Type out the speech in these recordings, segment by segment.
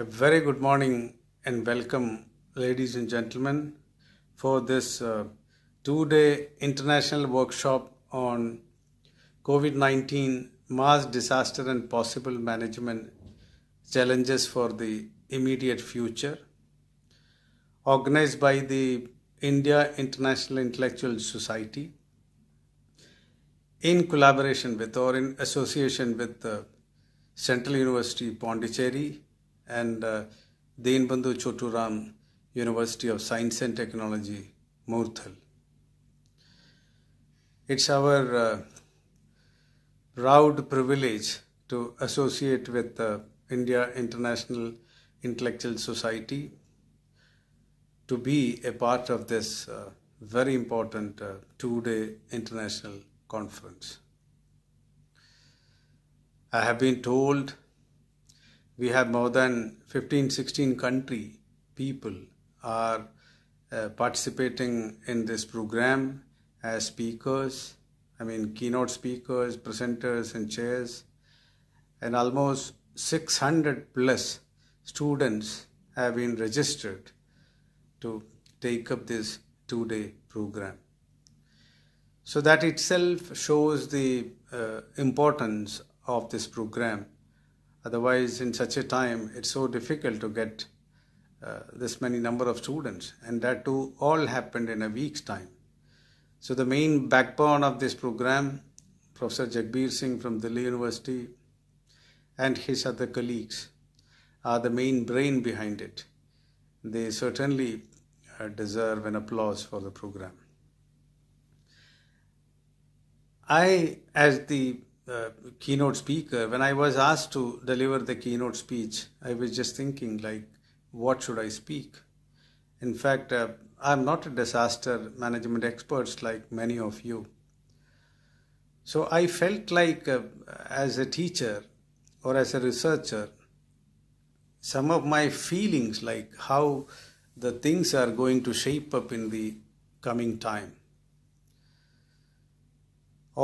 A very good morning and welcome, ladies and gentlemen, for this uh, two day international workshop on COVID 19 mass disaster and possible management challenges for the immediate future, organized by the India International Intellectual Society in collaboration with or in association with the uh, Central University Pondicherry and uh, Deenbandhu Choturam University of Science and Technology, Murthal. It's our uh, proud privilege to associate with the uh, India International Intellectual Society to be a part of this uh, very important uh, two-day international conference. I have been told we have more than 15, 16 country people are uh, participating in this program as speakers. I mean, keynote speakers, presenters, and chairs, and almost 600 plus students have been registered to take up this two day program. So, that itself shows the uh, importance of this program Otherwise, in such a time, it's so difficult to get uh, this many number of students and that too all happened in a week's time. So the main backbone of this program, Professor Jagbir Singh from Delhi University and his other colleagues are the main brain behind it. They certainly uh, deserve an applause for the program. I, as the keynote speaker, when I was asked to deliver the keynote speech, I was just thinking, like, what should I speak? In fact, uh, I'm not a disaster management expert like many of you. So I felt like, uh, as a teacher or as a researcher, some of my feelings, like how the things are going to shape up in the coming time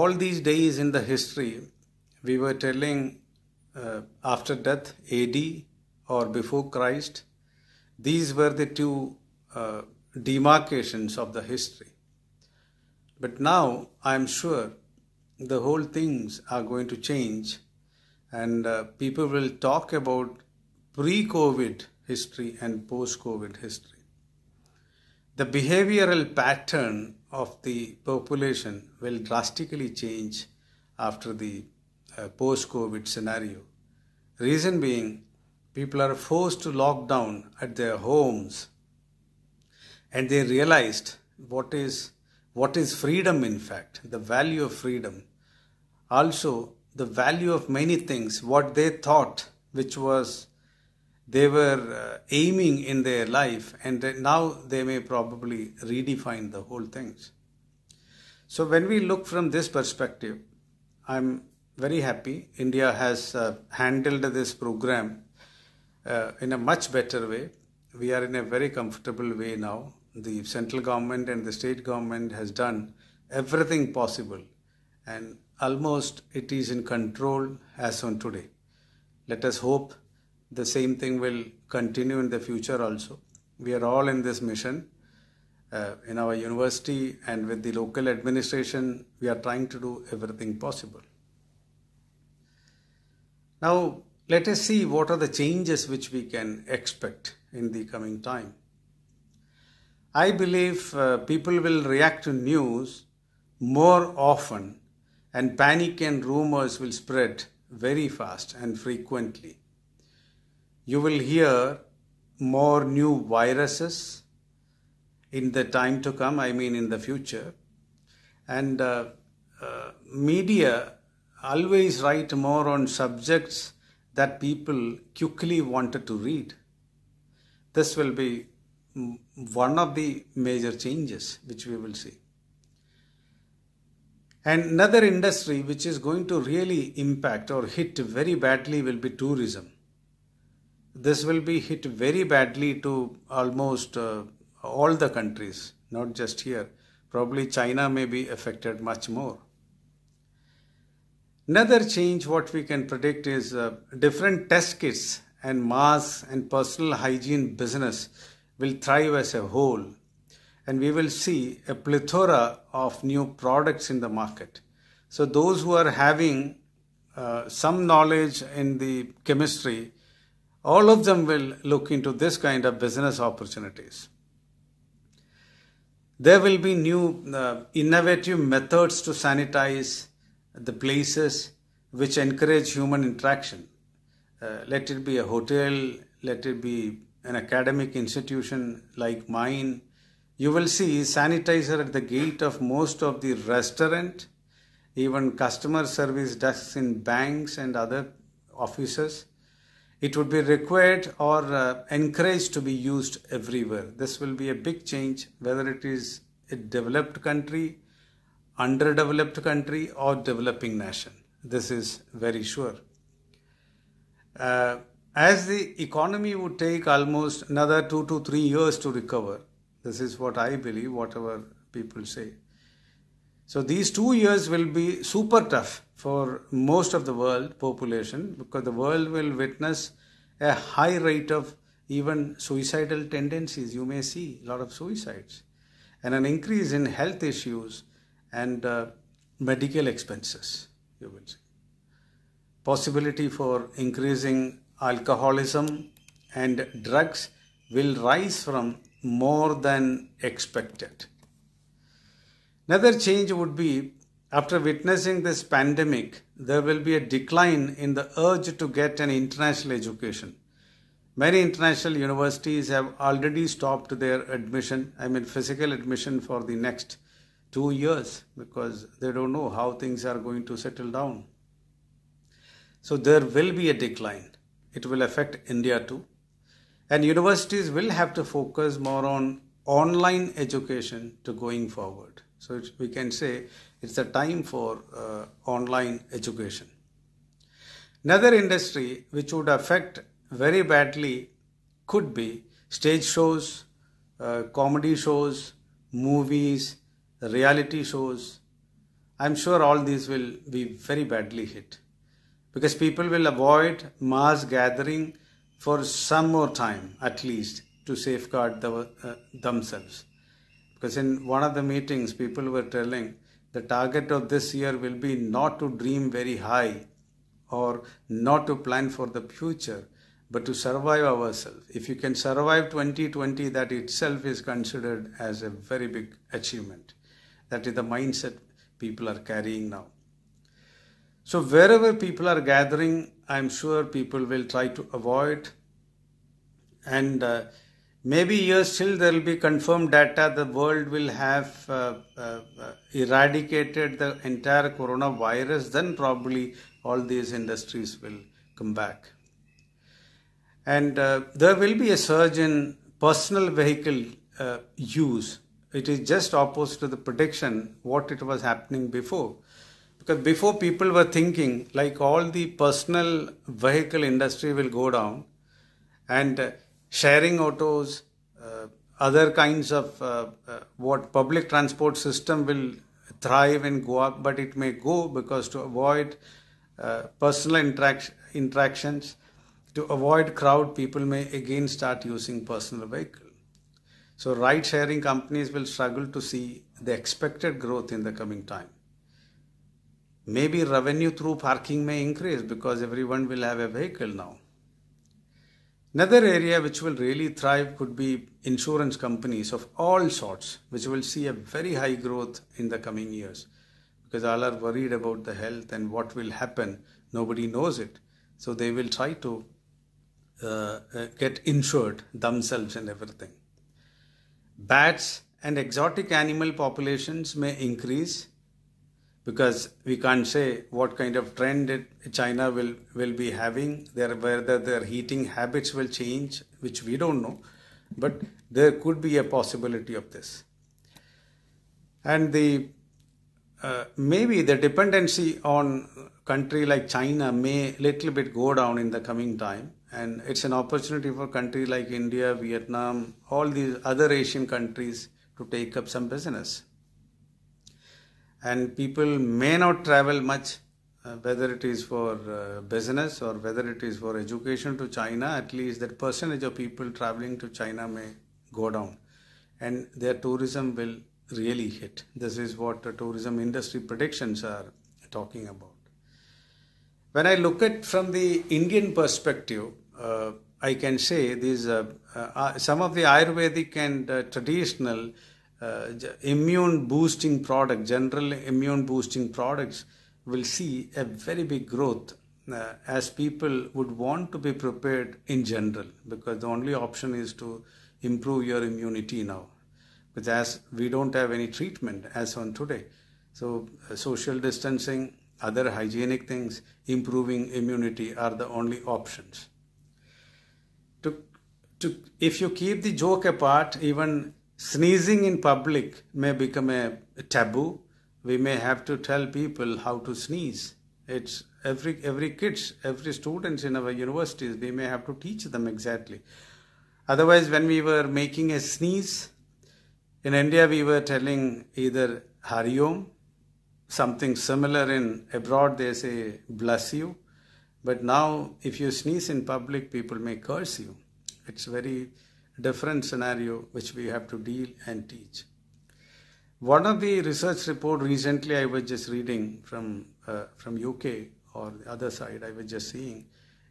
all these days in the history, we were telling uh, after death, AD or before Christ, these were the two uh, demarcations of the history. But now I am sure the whole things are going to change and uh, people will talk about pre-COVID history and post-COVID history. The behavioral pattern of the population will drastically change after the uh, post COVID scenario. Reason being, people are forced to lock down at their homes and they realized what is what is freedom in fact the value of freedom also the value of many things what they thought which was they were uh, aiming in their life and now they may probably redefine the whole things so when we look from this perspective i'm very happy india has uh, handled this program uh, in a much better way we are in a very comfortable way now the central government and the state government has done everything possible and almost it is in control as on today let us hope the same thing will continue in the future also. We are all in this mission. Uh, in our university and with the local administration, we are trying to do everything possible. Now, let us see what are the changes which we can expect in the coming time. I believe uh, people will react to news more often and panic and rumors will spread very fast and frequently. You will hear more new viruses in the time to come, I mean in the future. And uh, uh, media always write more on subjects that people quickly wanted to read. This will be one of the major changes which we will see. And another industry which is going to really impact or hit very badly will be tourism this will be hit very badly to almost uh, all the countries, not just here. Probably China may be affected much more. Another change what we can predict is uh, different test kits and masks and personal hygiene business will thrive as a whole and we will see a plethora of new products in the market. So those who are having uh, some knowledge in the chemistry all of them will look into this kind of business opportunities. There will be new uh, innovative methods to sanitize the places which encourage human interaction. Uh, let it be a hotel, let it be an academic institution like mine. You will see sanitizer at the gate of most of the restaurant, even customer service desks in banks and other offices it would be required or uh, encouraged to be used everywhere. This will be a big change whether it is a developed country, underdeveloped country or developing nation. This is very sure. Uh, as the economy would take almost another two to three years to recover, this is what I believe, whatever people say. So these two years will be super tough for most of the world population because the world will witness a high rate of even suicidal tendencies. You may see a lot of suicides and an increase in health issues and uh, medical expenses, you will see. Possibility for increasing alcoholism and drugs will rise from more than expected. Another change would be after witnessing this pandemic, there will be a decline in the urge to get an international education. Many international universities have already stopped their admission, I mean, physical admission for the next two years because they don't know how things are going to settle down. So there will be a decline. It will affect India too. And universities will have to focus more on online education to going forward. So we can say it's a time for uh, online education. Another industry which would affect very badly could be stage shows, uh, comedy shows, movies, reality shows. I'm sure all these will be very badly hit because people will avoid mass gathering for some more time at least to safeguard the, uh, themselves. Because in one of the meetings, people were telling the target of this year will be not to dream very high or not to plan for the future, but to survive ourselves. If you can survive 2020, that itself is considered as a very big achievement. That is the mindset people are carrying now. So, wherever people are gathering, I'm sure people will try to avoid and uh, maybe years till there will be confirmed data the world will have uh, uh, uh, eradicated the entire coronavirus then probably all these industries will come back and uh, there will be a surge in personal vehicle uh, use it is just opposite to the prediction what it was happening before because before people were thinking like all the personal vehicle industry will go down and uh, sharing autos, uh, other kinds of uh, uh, what public transport system will thrive and go up, but it may go because to avoid uh, personal interactions, to avoid crowd, people may again start using personal vehicle. So ride sharing companies will struggle to see the expected growth in the coming time. Maybe revenue through parking may increase because everyone will have a vehicle now. Another area which will really thrive could be insurance companies of all sorts, which will see a very high growth in the coming years because all are worried about the health and what will happen. Nobody knows it. So they will try to uh, uh get insured themselves and everything. Bats and exotic animal populations may increase because we can't say what kind of trend it, China will, will be having, their, whether their heating habits will change, which we don't know, but there could be a possibility of this. And the uh, maybe the dependency on country like China may little bit go down in the coming time, and it's an opportunity for country like India, Vietnam, all these other Asian countries to take up some business and people may not travel much uh, whether it is for uh, business or whether it is for education to China, at least that percentage of people traveling to China may go down and their tourism will really hit. This is what the tourism industry predictions are talking about. When I look at from the Indian perspective, uh, I can say these uh, uh, uh, some of the Ayurvedic and traditional uh, immune boosting product, general immune boosting products will see a very big growth uh, as people would want to be prepared in general because the only option is to improve your immunity now because as we don't have any treatment as on today so uh, social distancing other hygienic things improving immunity are the only options to to if you keep the joke apart even Sneezing in public may become a taboo. We may have to tell people how to sneeze. It's every every kids, every students in our universities. We may have to teach them exactly. Otherwise, when we were making a sneeze in India, we were telling either Hariom, something similar in abroad. They say bless you, but now if you sneeze in public, people may curse you. It's very different scenario which we have to deal and teach. One of the research report recently I was just reading from uh, from UK or the other side I was just seeing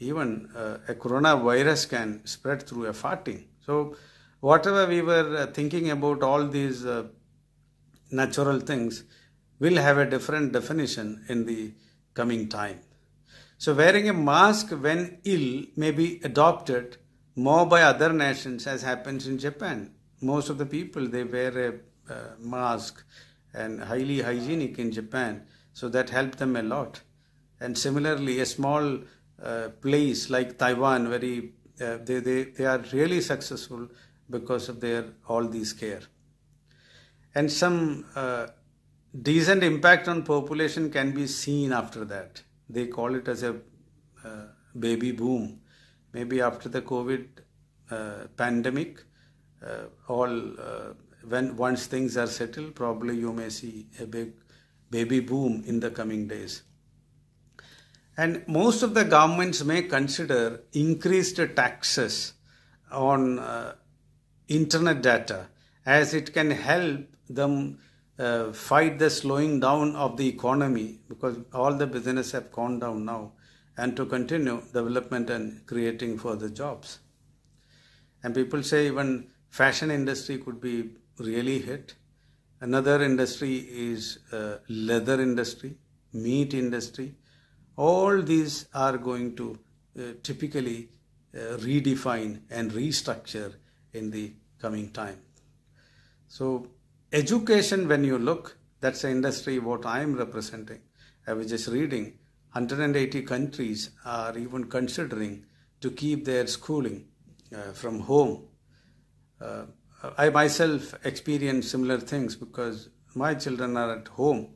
even uh, a coronavirus can spread through a farting. So whatever we were uh, thinking about all these uh, natural things will have a different definition in the coming time. So wearing a mask when ill may be adopted more by other nations, as happens in Japan. Most of the people they wear a uh, mask and highly hygienic in Japan, so that helped them a lot. And similarly, a small uh, place like Taiwan, very uh, they, they they are really successful because of their all these care. And some uh, decent impact on population can be seen after that. They call it as a uh, baby boom maybe after the COVID uh, pandemic, uh, all uh, when once things are settled, probably you may see a big baby boom in the coming days. And most of the governments may consider increased taxes on uh, internet data as it can help them uh, fight the slowing down of the economy because all the business have gone down now and to continue development and creating further jobs. And people say even fashion industry could be really hit. Another industry is uh, leather industry, meat industry. All these are going to uh, typically uh, redefine and restructure in the coming time. So education, when you look, that's the industry what I am representing. I was just reading 180 countries are even considering to keep their schooling uh, from home. Uh, I myself experience similar things because my children are at home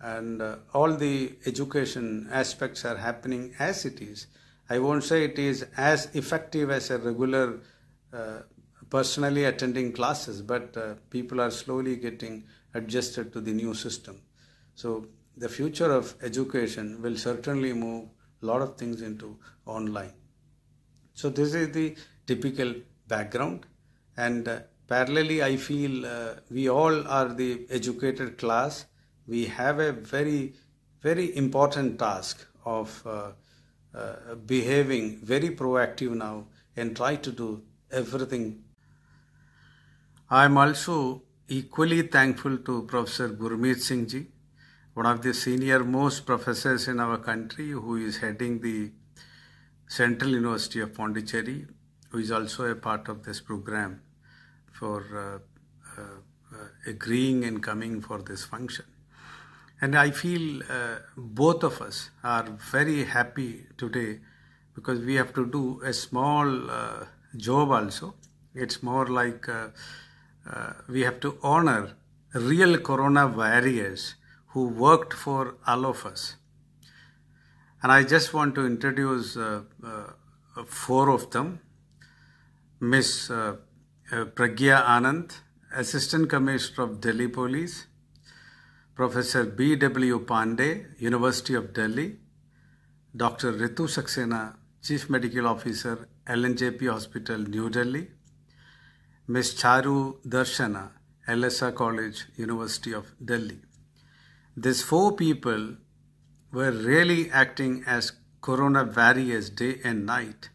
and uh, all the education aspects are happening as it is. I won't say it is as effective as a regular uh, personally attending classes, but uh, people are slowly getting adjusted to the new system. So the future of education will certainly move a lot of things into online. So this is the typical background and uh, parallelly I feel uh, we all are the educated class. We have a very, very important task of uh, uh behaving very proactive now and try to do everything. I am also equally thankful to Professor Gurmeet Singh ji one of the senior most professors in our country who is heading the Central University of Pondicherry, who is also a part of this program for uh, uh, uh agreeing and coming for this function. And I feel uh, both of us are very happy today because we have to do a small uh, job also. It's more like uh, we have to honor real corona warriors who worked for us, And I just want to introduce uh, uh, four of them. Miss uh, uh Pragya Anand, Assistant Commissioner of Delhi Police, Professor B.W. Pandey, University of Delhi, Dr. Ritu Saxena, Chief Medical Officer, LNJP Hospital, New Delhi, Ms. Charu Darshana, LSR College, University of Delhi. These four people were really acting as corona warriors day and night,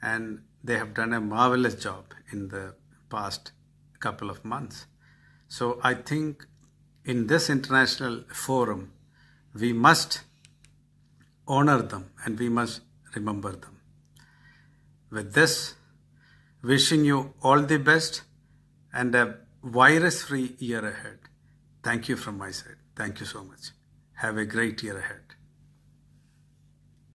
and they have done a marvelous job in the past couple of months. So I think in this international forum, we must honor them and we must remember them. With this, wishing you all the best and a virus free year ahead. Thank you from my side. Thank you so much. Have a great year ahead.